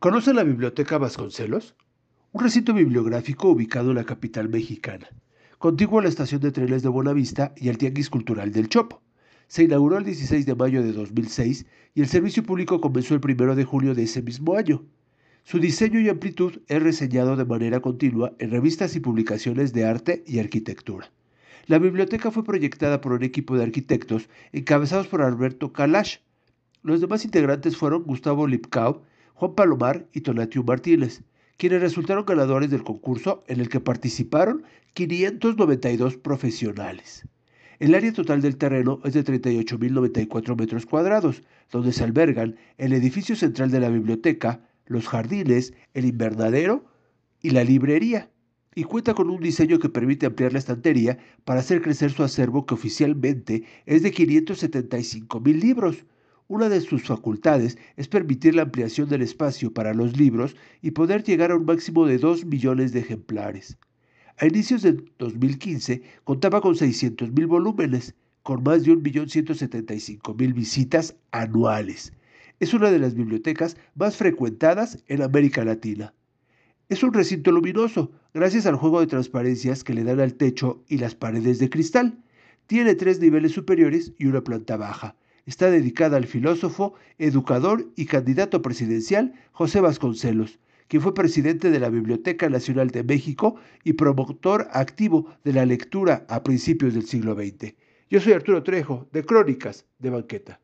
¿Conoce la Biblioteca Vasconcelos? Un recinto bibliográfico ubicado en la capital mexicana, contiguo a la estación de trenes de Buenavista y al Tianguis Cultural del Chopo. Se inauguró el 16 de mayo de 2006 y el servicio público comenzó el 1 de julio de ese mismo año. Su diseño y amplitud es reseñado de manera continua en revistas y publicaciones de arte y arquitectura. La biblioteca fue proyectada por un equipo de arquitectos encabezados por Alberto Kalash. Los demás integrantes fueron Gustavo Lipkau, Juan Palomar y Tonatiuh Martínez, quienes resultaron ganadores del concurso en el que participaron 592 profesionales. El área total del terreno es de 38.094 metros cuadrados, donde se albergan el edificio central de la biblioteca, los jardines, el invernadero y la librería, y cuenta con un diseño que permite ampliar la estantería para hacer crecer su acervo que oficialmente es de 575.000 libros, una de sus facultades es permitir la ampliación del espacio para los libros y poder llegar a un máximo de 2 millones de ejemplares. A inicios de 2015 contaba con 600.000 volúmenes, con más de 1.175.000 visitas anuales. Es una de las bibliotecas más frecuentadas en América Latina. Es un recinto luminoso, gracias al juego de transparencias que le dan al techo y las paredes de cristal. Tiene tres niveles superiores y una planta baja está dedicada al filósofo, educador y candidato presidencial José Vasconcelos, quien fue presidente de la Biblioteca Nacional de México y promotor activo de la lectura a principios del siglo XX. Yo soy Arturo Trejo, de Crónicas de Banqueta.